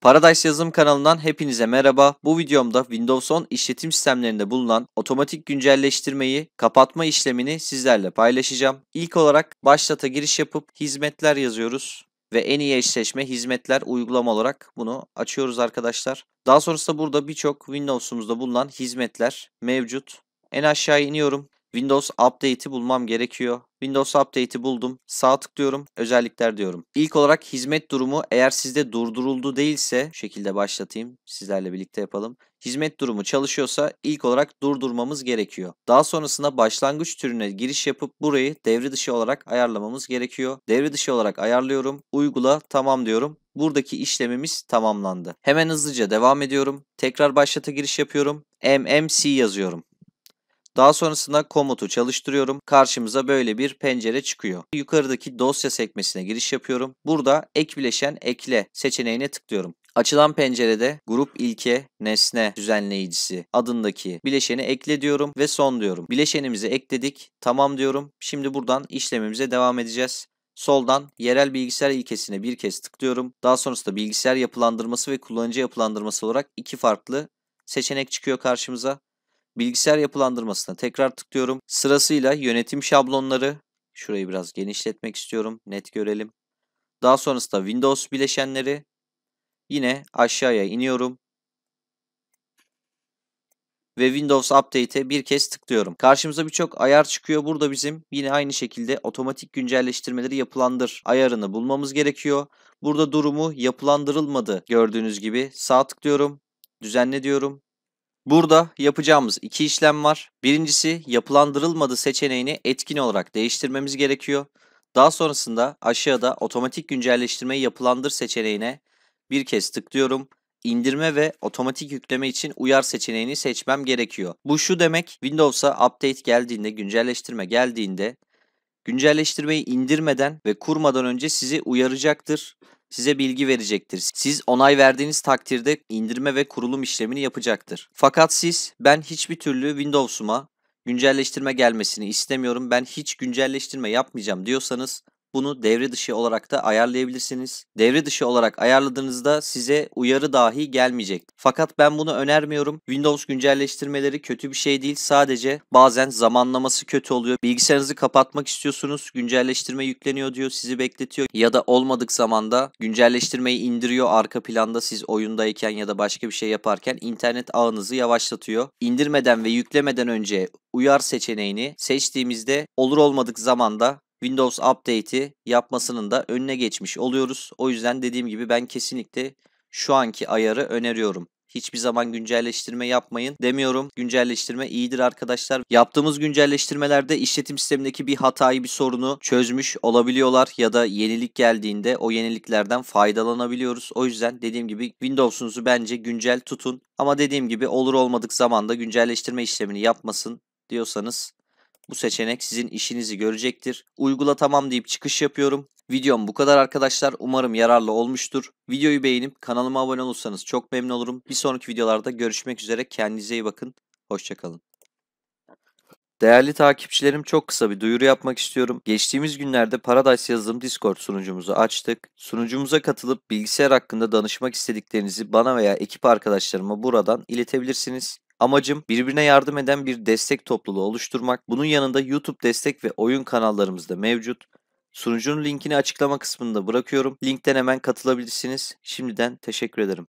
Paradise yazılım kanalından hepinize merhaba. Bu videomda Windows 10 işletim sistemlerinde bulunan otomatik güncelleştirmeyi, kapatma işlemini sizlerle paylaşacağım. İlk olarak başlata giriş yapıp hizmetler yazıyoruz ve en iyi eşleşme hizmetler uygulama olarak bunu açıyoruz arkadaşlar. Daha sonrasında burada birçok Windows'umuzda bulunan hizmetler mevcut. En aşağı iniyorum. Windows Update'i bulmam gerekiyor. Windows Update'i buldum. Sağ tıklıyorum. Özellikler diyorum. İlk olarak hizmet durumu eğer sizde durduruldu değilse şekilde başlatayım. Sizlerle birlikte yapalım. Hizmet durumu çalışıyorsa ilk olarak durdurmamız gerekiyor. Daha sonrasında başlangıç türüne giriş yapıp burayı devre dışı olarak ayarlamamız gerekiyor. Devre dışı olarak ayarlıyorum. Uygula tamam diyorum. Buradaki işlemimiz tamamlandı. Hemen hızlıca devam ediyorum. Tekrar başlata giriş yapıyorum. MMC yazıyorum. Daha sonrasında komutu çalıştırıyorum. Karşımıza böyle bir pencere çıkıyor. Yukarıdaki dosya sekmesine giriş yapıyorum. Burada ek bileşen ekle seçeneğine tıklıyorum. Açılan pencerede grup ilke nesne düzenleyicisi adındaki bileşeni ekle diyorum ve son diyorum. Bileşenimizi ekledik. Tamam diyorum. Şimdi buradan işlemimize devam edeceğiz. Soldan yerel bilgisayar ilkesine bir kez tıklıyorum. Daha sonrasında bilgisayar yapılandırması ve kullanıcı yapılandırması olarak iki farklı seçenek çıkıyor karşımıza. Bilgisayar yapılandırmasına tekrar tıklıyorum. Sırasıyla yönetim şablonları. Şurayı biraz genişletmek istiyorum. Net görelim. Daha sonrasında Windows bileşenleri. Yine aşağıya iniyorum. Ve Windows Update'e bir kez tıklıyorum. Karşımıza birçok ayar çıkıyor. Burada bizim yine aynı şekilde otomatik güncelleştirmeleri yapılandır ayarını bulmamız gerekiyor. Burada durumu yapılandırılmadı gördüğünüz gibi. Sağ tıklıyorum. Düzenle diyorum Burada yapacağımız iki işlem var. Birincisi yapılandırılmadı seçeneğini etkin olarak değiştirmemiz gerekiyor. Daha sonrasında aşağıda otomatik güncelleştirmeyi yapılandır seçeneğine bir kez tıklıyorum İndirme ve otomatik yükleme için uyar seçeneğini seçmem gerekiyor. Bu şu demek Windows'a update geldiğinde, güncelleştirme geldiğinde güncelleştirmeyi indirmeden ve kurmadan önce sizi uyaracaktır size bilgi verecektir. Siz onay verdiğiniz takdirde indirme ve kurulum işlemini yapacaktır. Fakat siz ben hiçbir türlü Windows'uma güncelleştirme gelmesini istemiyorum ben hiç güncelleştirme yapmayacağım diyorsanız bunu devre dışı olarak da ayarlayabilirsiniz. Devre dışı olarak ayarladığınızda size uyarı dahi gelmeyecek. Fakat ben bunu önermiyorum. Windows güncelleştirmeleri kötü bir şey değil. Sadece bazen zamanlaması kötü oluyor. Bilgisayarınızı kapatmak istiyorsunuz. Güncelleştirme yükleniyor diyor. Sizi bekletiyor. Ya da olmadık zamanda güncelleştirmeyi indiriyor arka planda siz oyundayken ya da başka bir şey yaparken internet ağınızı yavaşlatıyor. İndirmeden ve yüklemeden önce uyar seçeneğini seçtiğimizde olur olmadık zamanda Windows Update'i yapmasının da önüne geçmiş oluyoruz. O yüzden dediğim gibi ben kesinlikle şu anki ayarı öneriyorum. Hiçbir zaman güncelleştirme yapmayın demiyorum. Güncelleştirme iyidir arkadaşlar. Yaptığımız güncelleştirmelerde işletim sistemindeki bir hatayı bir sorunu çözmüş olabiliyorlar ya da yenilik geldiğinde o yeniliklerden faydalanabiliyoruz. O yüzden dediğim gibi Windows'unuzu bence güncel tutun. Ama dediğim gibi olur olmadık zamanda güncelleştirme işlemini yapmasın diyorsanız bu seçenek sizin işinizi görecektir. Uygula tamam deyip çıkış yapıyorum. Videom bu kadar arkadaşlar. Umarım yararlı olmuştur. Videoyu beğenip kanalıma abone olursanız çok memnun olurum. Bir sonraki videolarda görüşmek üzere. Kendinize iyi bakın. Hoşçakalın. Değerli takipçilerim çok kısa bir duyuru yapmak istiyorum. Geçtiğimiz günlerde Paradise Yazılım Discord sunucumuzu açtık. Sunucumuza katılıp bilgisayar hakkında danışmak istediklerinizi bana veya ekip arkadaşlarıma buradan iletebilirsiniz. Amacım birbirine yardım eden bir destek topluluğu oluşturmak. Bunun yanında YouTube destek ve oyun kanallarımızda mevcut. Sunucunun linkini açıklama kısmında bırakıyorum. Linkten hemen katılabilirsiniz. Şimdiden teşekkür ederim.